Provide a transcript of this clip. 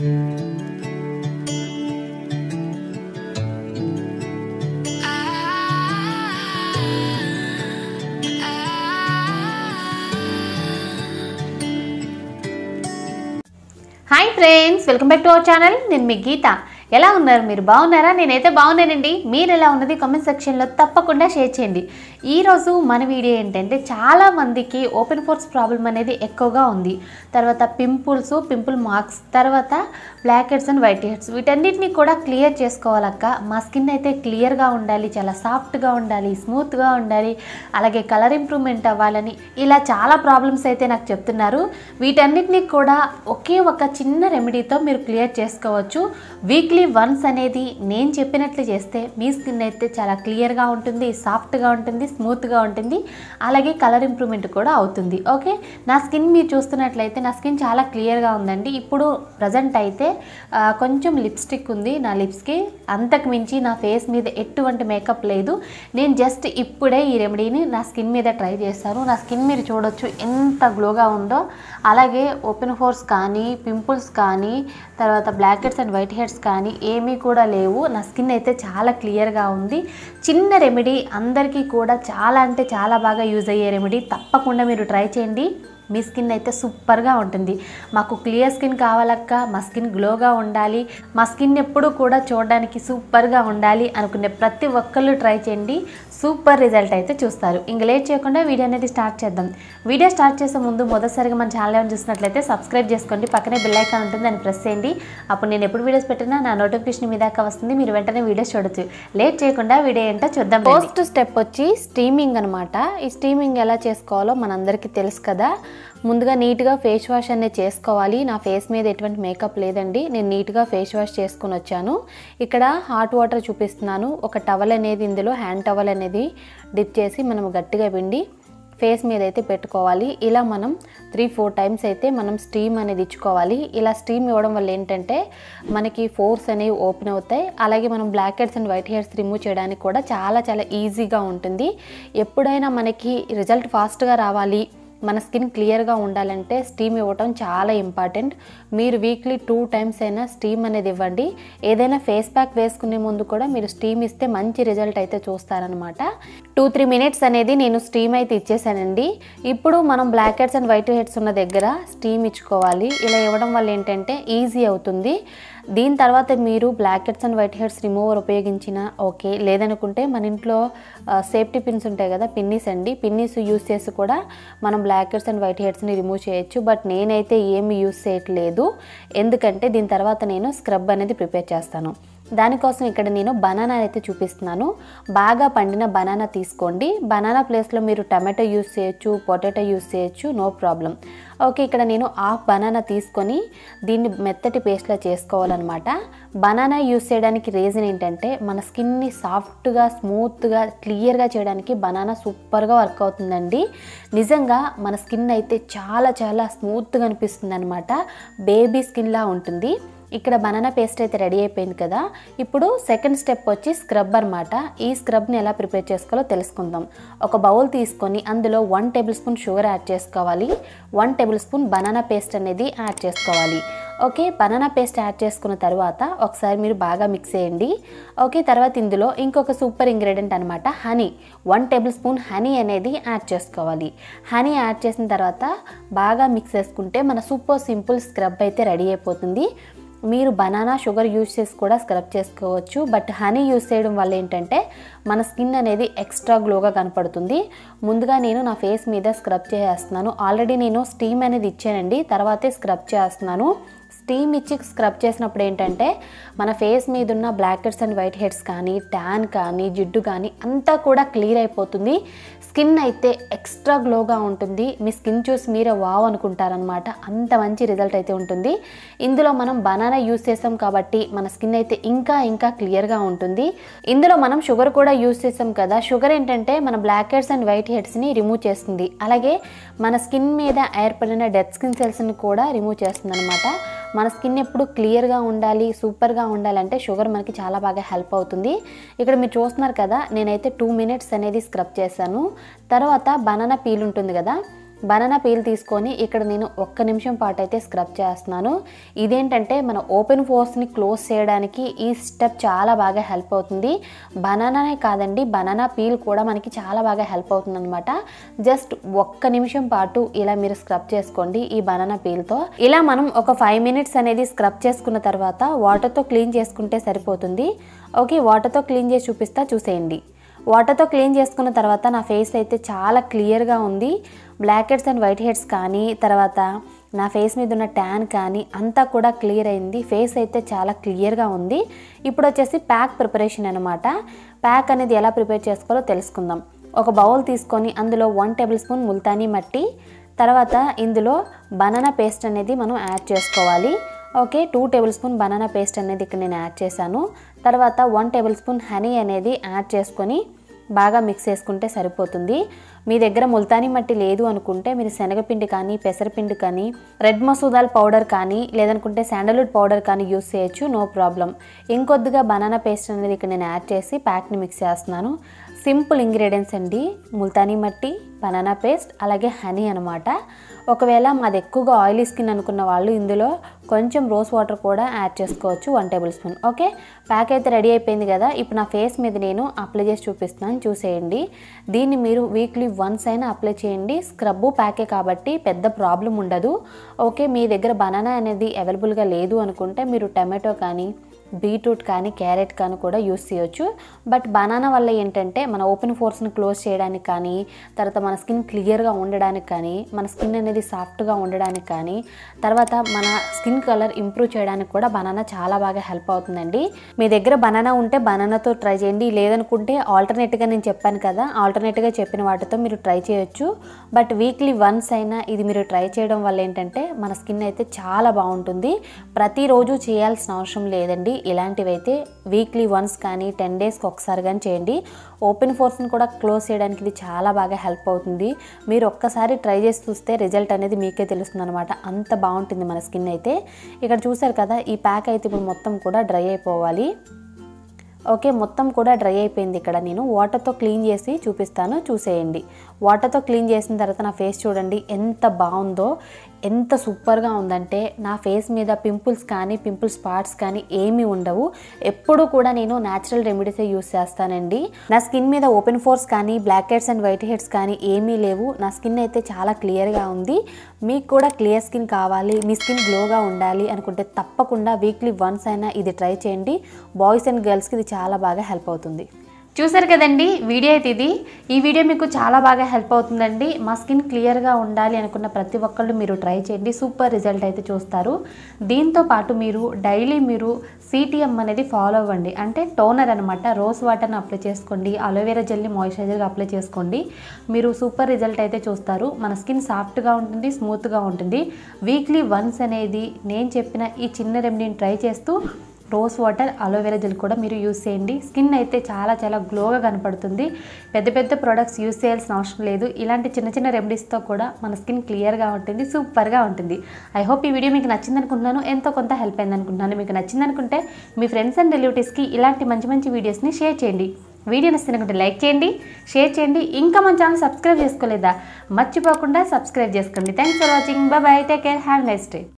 hi friends welcome back to our channel నేను మీ గీత ఎలా ఉన్నారు మీరు బాగున్నారా నేనైతే బాగున్నానండి మీరు ఎలా ఉన్నది కామెంట్ సెక్షన్లో తప్పకుండా షేర్ చేయండి ఈరోజు మన వీడియో ఏంటంటే చాలామందికి ఓపెన్ ఫోర్స్ ప్రాబ్లం అనేది ఎక్కువగా ఉంది తర్వాత పింపుల్స్ పింపుల్ మార్క్స్ తర్వాత black heads and white whiteheads వీటన్నిటిని కూడా క్లియర్ చేసుకోవాలక్క మా స్కిన్ అయితే క్లియర్గా ఉండాలి చాలా సాఫ్ట్గా ఉండాలి స్మూత్గా ఉండాలి అలాగే కలర్ ఇంప్రూవ్మెంట్ అవ్వాలని ఇలా చాలా ప్రాబ్లమ్స్ అయితే నాకు చెప్తున్నారు వీటన్నిటిని కూడా ఒకే ఒక చిన్న రెమెడీతో మీరు క్లియర్ చేసుకోవచ్చు వీక్లీ ఓన్లీ వన్స్ అనేది నేను చెప్పినట్లు చేస్తే మీ స్కిన్ అయితే చాలా క్లియర్గా ఉంటుంది సాఫ్ట్గా ఉంటుంది స్మూత్గా ఉంటుంది అలాగే కలర్ ఇంప్రూవ్మెంట్ కూడా అవుతుంది ఓకే నా స్కిన్ మీరు చూస్తున్నట్లయితే నా స్కిన్ చాలా క్లియర్గా ఉందండి ఇప్పుడు ప్రజెంట్ అయితే కొంచెం లిప్స్టిక్ ఉంది నా లిప్స్కి అంతకు మించి నా ఫేస్ మీద ఎటువంటి మేకప్ లేదు నేను జస్ట్ ఇప్పుడే ఈ రెమెడీని నా స్కిన్ మీద ట్రై చేస్తాను నా స్కిన్ మీరు చూడొచ్చు ఎంత గ్లోగా ఉందో అలాగే ఓపెన్ ఫోర్స్ కానీ పింపుల్స్ కానీ తర్వాత black heads and white heads కానీ కానీ ఏమీ కూడా లేవు నా స్కిన్ అయితే చాలా క్లియర్గా ఉంది చిన్న రెమెడీ అందరికీ కూడా చాలా అంటే చాలా బాగా యూజ్ అయ్యే రెమెడీ తప్పకుండా మీరు ట్రై చేయండి మీ స్కిన్ అయితే సూపర్గా ఉంటుంది మాకు క్లియర్ స్కిన్ కావాలక్క మా స్కిన్ గ్లోగా ఉండాలి మా స్కిన్ ఎప్పుడూ కూడా చూడడానికి సూపర్గా ఉండాలి అనుకునే ప్రతి ఒక్కళ్ళు ట్రై చేయండి సూపర్ రిజల్ట్ అయితే చూస్తారు ఇంక లేట్ చేయకుండా వీడియో అనేది స్టార్ట్ చేద్దాం వీడియో స్టార్ట్ చేసే ముందు మొదటిసారిగా మన ఛానల్ చూసినట్లయితే సబ్స్క్రైబ్ చేసుకోండి పక్కనే ఐకాన్ ఉంటుంది దాన్ని ప్రెస్ చేయండి అప్పుడు నేను ఎప్పుడు వీడియోస్ పెట్టినా నా నోటిఫికేషన్ మీ దాకా వస్తుంది మీరు వెంటనే వీడియోస్ చూడొచ్చు లేట్ చేయకుండా వీడియో ఏంటో చూద్దాం ఫస్ట్ స్టెప్ వచ్చి స్టీమింగ్ అనమాట ఈ స్టీమింగ్ ఎలా చేసుకోవాలో మనందరికీ తెలుసు కదా ముందుగా నీట్గా ఫేస్ వాష్ అనేది చేసుకోవాలి నా ఫేస్ మీద ఎటువంటి మేకప్ లేదండి నేను నీట్గా ఫేస్ వాష్ చేసుకుని వచ్చాను ఇక్కడ హాట్ వాటర్ చూపిస్తున్నాను ఒక టవల్ అనేది ఇందులో హ్యాండ్ టవల్ అనేది డిప్ చేసి మనం గట్టిగా పిండి ఫేస్ మీద అయితే పెట్టుకోవాలి ఇలా మనం త్రీ ఫోర్ టైమ్స్ అయితే మనం స్టీమ్ అనేది ఇచ్చుకోవాలి ఇలా స్టీమ్ ఇవ్వడం వల్ల ఏంటంటే మనకి ఫోర్స్ అనేవి ఓపెన్ అవుతాయి అలాగే మనం black heads and white hairs remove చేయడానికి కూడా చాలా చాలా ఈజీగా ఉంటుంది ఎప్పుడైనా మనకి రిజల్ట్ ఫాస్ట్గా రావాలి మన స్కిన్ క్లియర్గా ఉండాలంటే స్టీమ్ ఇవ్వటం చాలా ఇంపార్టెంట్ మీరు వీక్లీ టూ టైమ్స్ అయినా స్టీమ్ అనేది ఇవ్వండి ఏదైనా ఫేస్ ప్యాక్ వేసుకునే ముందు కూడా మీరు స్టీమ్ ఇస్తే మంచి రిజల్ట్ అయితే చూస్తారనమాట టూ త్రీ మినిట్స్ అనేది నేను స్టీమ్ అయితే ఇచ్చేసానండి ఇప్పుడు మనం black heads and white whiteheads ఉన్న దగ్గర స్టీమ్ ఇచ్చుకోవాలి ఇలా ఇవ్వడం వల్ల ఏంటంటే ఈజీ అవుతుంది దీని తర్వాత మీరు black heads and white whiteheads remover ఉపయోగించినా ఓకే లేదనుకుంటే మన ఇంట్లో సేఫ్టీ పిన్స్ ఉంటాయి కదా పిన్నీస్ అండి పిన్నీస్ యూస్ చేసి కూడా మనం బ్లాక్ హెడ్స్ అండ్ వైట్ హెడ్స్ని రిమూవ్ చేయొచ్చు బట్ నేనైతే ఏమి యూస్ చేయట్లేదు ఎందుకంటే దీని తర్వాత నేను స్క్రబ్ అనేది ప్రిపేర్ చేస్తాను దానికోసం ఇక్కడ నేను బనానా అయితే చూపిస్తున్నాను బాగా పండిన బనానా తీసుకోండి బనానా ప్లేస్లో మీరు టమాటో యూస్ చేయొచ్చు పొటాటో యూస్ చేయొచ్చు నో ప్రాబ్లం ఓకే ఇక్కడ నేను హాఫ్ బనానా తీసుకొని దీన్ని మెత్తటి పేస్ట్లా చేసుకోవాలన్నమాట బనానా యూస్ చేయడానికి రీజన్ ఏంటంటే మన స్కిన్ని సాఫ్ట్గా స్మూత్గా క్లియర్గా చేయడానికి బనానా సూపర్గా వర్క్ అవుతుందండి నిజంగా మన స్కిన్ అయితే చాలా చాలా స్మూత్గా అనిపిస్తుంది అనమాట బేబీ స్కిన్లా ఉంటుంది ఇక్కడ బనానా పేస్ట్ అయితే రెడీ అయిపోయింది కదా ఇప్పుడు సెకండ్ స్టెప్ వచ్చి స్క్రబ్ అనమాట ఈ స్క్రబ్ని ఎలా ప్రిపేర్ చేసుకోవాలో తెలుసుకుందాం ఒక బౌల్ తీసుకొని అందులో one table spoon sugar add చేసుకోవాలి one table spoon banana paste అనేది యాడ్ చేసుకోవాలి ఓకే బనానా పేస్ట్ యాడ్ చేసుకున్న తర్వాత ఒకసారి మీరు బాగా మిక్స్ చేయండి ఓకే తర్వాత ఇందులో ఇంకొక సూపర్ ఇంగ్రీడియంట్ అనమాట honey one table spoon honey అనేది యాడ్ చేసుకోవాలి హనీ యాడ్ చేసిన తర్వాత బాగా మిక్స్ చేసుకుంటే మన సూపర్ సింపుల్ స్క్రబ్ అయితే రెడీ అయిపోతుంది మీరు బనానా షుగర్ యూజ్ చేసి కూడా స్క్రబ్ చేసుకోవచ్చు బట్ హనీ యూజ్ చేయడం వల్ల ఏంటంటే మన స్కిన్ అనేది ఎక్స్ట్రా గ్లోగా కనపడుతుంది ముందుగా నేను నా ఫేస్ మీద స్క్రబ్ చేసేస్తున్నాను ఆల్రెడీ నేను స్టీమ్ అనేది ఇచ్చానండి తర్వాతే స్క్రబ్ చేస్తున్నాను స్టీమ్ ఇచ్చి స్క్రబ్ చేసినప్పుడు ఏంటంటే మన ఫేస్ మీద ఉన్న black heads and white heads కానీ ట్యాన్ కానీ జిడ్డు కానీ అంతా కూడా క్లియర్ అయిపోతుంది స్కిన్ అయితే ఎక్స్ట్రా గ్లోగా ఉంటుంది మీ స్కిన్ చూసి మీరే వావ్ అనుకుంటారనమాట అంత మంచి రిజల్ట్ అయితే ఉంటుంది ఇందులో మనం బనానా యూస్ చేసాం కాబట్టి మన స్కిన్ అయితే ఇంకా ఇంకా క్లియర్గా ఉంటుంది ఇందులో మనం షుగర్ కూడా యూస్ చేసాం కదా షుగర్ ఏంటంటే మన బ్లాక్ హెడ్స్ అండ్ వైట్ హెడ్స్ని రిమూవ్ చేస్తుంది అలాగే మన స్కిన్ మీద ఏర్పడిన డెత్ స్కిన్ సెల్స్ని కూడా రిమూవ్ చేస్తుంది అనమాట మన స్కిన్ ఎప్పుడు క్లియర్గా ఉండాలి సూపర్గా ఉండాలంటే షుగర్ మనకి చాలా బాగా హెల్ప్ అవుతుంది ఇక్కడ మీరు చూస్తున్నారు కదా నేనైతే టూ మినిట్స్ అనేది స్క్రబ్ చేశాను తర్వాత బనానా పీల్ ఉంటుంది కదా బనానా పీల్ తీసుకొని ఇక్కడ నేను ఒక్క నిమిషం పాటు అయితే స్క్రబ్ చేస్తున్నాను ఇదేంటంటే మన ఓపెన్ ఫోర్స్ని క్లోజ్ చేయడానికి ఈ స్టెప్ చాలా బాగా హెల్ప్ అవుతుంది బనానానే కాదండి బనానా పీల్ కూడా మనకి చాలా బాగా హెల్ప్ అవుతుంది అనమాట జస్ట్ ఒక్క నిమిషం పాటు ఇలా మీరు స్క్రబ్ చేసుకోండి ఈ బనానా పీల్తో ఇలా మనం ఒక ఫైవ్ మినిట్స్ అనేది స్క్రబ్ చేసుకున్న తర్వాత వాటర్తో క్లీన్ చేసుకుంటే సరిపోతుంది ఓకే వాటర్తో క్లీన్ చేసి చూపిస్తా చూసేయండి వాటర్తో క్లీన్ చేసుకున్న తర్వాత నా ఫేస్ అయితే చాలా క్లియర్గా ఉంది black heads and white heads కానీ తర్వాత నా ఫేస్ మీద ఉన్న ట్యాన్ కానీ అంతా కూడా క్లియర్ అయింది ఫేస్ అయితే చాలా క్లియర్గా ఉంది ఇప్పుడు వచ్చేసి ప్యాక్ ప్రిపరేషన్ అనమాట ప్యాక్ అనేది ఎలా ప్రిపేర్ చేసుకోవాలో తెలుసుకుందాం ఒక బౌల్ తీసుకొని అందులో వన్ టేబుల్ స్పూన్ ముల్తానీ మట్టి తర్వాత ఇందులో బనానా పేస్ట్ అనేది మనం యాడ్ చేసుకోవాలి okay two table spoon banana paste అనేది ఇక్కడ నేను యాడ్ చేశాను తర్వాత వన్ టేబుల్ స్పూన్ హనీ అనేది యాడ్ చేసుకొని బాగా మిక్స్ చేసుకుంటే సరిపోతుంది మీ దగ్గర ముల్తానీ మట్టి లేదు అనుకుంటే మీరు శనగపిండి కానీ పెసరపిండి కానీ రెడ్ మసూదాల్ పౌడర్ కానీ లేదనుకుంటే శాండల్వుడ్ పౌడర్ కానీ యూస్ చేయొచ్చు నో ప్రాబ్లం ఇంకొద్దిగా బనానా పేస్ట్ అనేది ఇక్కడ నేను యాడ్ చేసి ప్యాక్ని మిక్స్ చేస్తున్నాను సింపుల్ ఇంగ్రీడియంట్స్ అండి ముల్తానీ మట్టి బనానా పేస్ట్ అలాగే హనీ అనమాట ఒకవేళ మాది ఎక్కువగా ఆయిలీ స్కిన్ అనుకున్న వాళ్ళు ఇందులో కొంచెం రోజ్ వాటర్ కూడా యాడ్ చేసుకోవచ్చు one table spoon okay pack అయితే రెడీ అయిపోయింది కదా ఇప్పుడు నా ఫేస్ మీద నేను అప్లై చేసి చూపిస్తున్నాను చూసేయండి దీన్ని మీరు వీక్లీ వన్స్ అయినా అప్లై చేయండి స్క్రబ్బు ప్యాకే కాబట్టి పెద్ద ప్రాబ్లం ఉండదు ఓకే మీ దగ్గర బనానా అనేది అవైలబుల్గా లేదు అనుకుంటే మీరు టమాటో కానీ బీట్రూట్ కానీ క్యారెట్ కానీ కూడా యూస్ చేయొచ్చు బట్ బనానా వల్ల ఏంటంటే మన ఓపెన్ ఫోర్స్ని క్లోజ్ చేయడానికి కానీ తర్వాత మన స్కిన్ క్లియర్గా ఉండడానికి కానీ మన స్కిన్ అనేది సాఫ్ట్గా ఉండడానికి కానీ తర్వాత మన స్కిన్ కలర్ ఇంప్రూవ్ చేయడానికి కూడా బనానా చాలా బాగా హెల్ప్ అవుతుందండి మీ దగ్గర బనానా ఉంటే బనానాతో ట్రై చేయండి లేదనుకుంటే ఆల్టర్నేట్గా నేను చెప్పాను కదా ఆల్టర్నేట్గా చెప్పిన వాటితో మీరు ట్రై చేయొచ్చు బట్ వీక్లీ వన్స్ అయినా ఇది మీరు ట్రై చేయడం వల్ల ఏంటంటే మన స్కిన్ అయితే చాలా బాగుంటుంది ప్రతిరోజు చేయాల్సిన అవసరం లేదండి ఇలాంటివైతే వీక్లీ వన్స్ కానీ టెన్ డేస్కి ఒకసారి కానీ చేయండి ఓపెన్ ఫోర్స్ని కూడా క్లోజ్ చేయడానికి ఇది చాలా బాగా హెల్ప్ అవుతుంది మీరు ఒక్కసారి ట్రై చేసి చూస్తే రిజల్ట్ అనేది మీకే తెలుస్తుంది అనమాట అంత బాగుంటుంది మన స్కిన్ అయితే ఇక్కడ చూసారు కదా ఈ ప్యాక్ అయితే ఇప్పుడు మొత్తం కూడా డ్రై అయిపోవాలి ఓకే మొత్తం కూడా డ్రై అయిపోయింది ఇక్కడ నేను వాటర్తో క్లీన్ చేసి చూపిస్తాను చూసేయండి వాటర్తో క్లీన్ చేసిన తర్వాత నా ఫేస్ చూడండి ఎంత బాగుందో ఎంత సూపర్గా ఉందంటే నా ఫేస్ మీద పింపుల్స్ కానీ పింపుల్ స్పాట్స్ కానీ ఏమీ ఉండవు ఎప్పుడూ కూడా నేను న్యాచురల్ రెమెడీసే యూస్ చేస్తానండి నా స్కిన్ మీద ఓపెన్ ఫోర్స్ కానీ black heads and white heads కానీ ఏమీ లేవు నా స్కిన్ అయితే చాలా క్లియర్గా ఉంది మీకు కూడా క్లియర్ స్కిన్ కావాలి మీ స్కిన్ గ్లోగా ఉండాలి అనుకుంటే తప్పకుండా వీక్లీ వన్స్ అయినా ఇది ట్రై చేయండి బాయ్స్ అండ్ గర్ల్స్కి ఇది చాలా బాగా హెల్ప్ అవుతుంది చూసారు కదండి వీడియో అయితే ఇది ఈ వీడియో మీకు చాలా బాగా హెల్ప్ అవుతుందండి మా స్కిన్ క్లియర్గా ఉండాలి అనుకున్న ప్రతి ఒక్కళ్ళు మీరు ట్రై చేయండి సూపర్ రిజల్ట్ అయితే చూస్తారు దీంతో పాటు మీరు డైలీ మీరు సిటిఎం అనేది ఫాలో అవ్వండి అంటే టోనర్ అనమాట రోజ్ వాటర్ని అప్లై చేసుకోండి అలోవేరా జెల్ని మాయిశ్చరైజర్గా అప్లై చేసుకోండి మీరు సూపర్ రిజల్ట్ అయితే చూస్తారు మన స్కిన్ సాఫ్ట్గా ఉంటుంది స్మూత్గా ఉంటుంది వీక్లీ వన్స్ అనేది నేను చెప్పిన ఈ చిన్న రెమెడీని ట్రై చేస్తూ రోజ్ వాటర్ అలోవెరా జెల్ కూడా మీరు యూస్ చేయండి స్కిన్ అయితే చాలా చాలా గ్లోగా కనపడుతుంది పెద్ద పెద్ద ప్రోడక్ట్స్ యూస్ చేయాల్సిన అవసరం లేదు ఇలాంటి చిన్న చిన్న రెమెడీస్తో కూడా మన స్కిన్ క్లియర్గా ఉంటుంది సూపర్గా ఉంటుంది ఐ హోప్ ఈ వీడియో మీకు నచ్చింది అనుకుంటున్నాను ఎంతో కొంత హెల్ప్ అయింది అనుకుంటున్నాను మీకు నచ్చింది అనుకుంటే మీ ఫ్రెండ్స్ అండ్ రిలేటివ్స్కి ఇలాంటి మంచి మంచి వీడియోస్ని షేర్ చేయండి వీడియో నచ్చినకుంటే లైక్ చేయండి షేర్ చేయండి ఇంకా మన ఛానల్ సబ్స్క్రైబ్ చేసుకోలేదా మర్చిపోకుండా సబ్స్క్రైబ్ చేసుకోండి thanks for watching bye take care have next day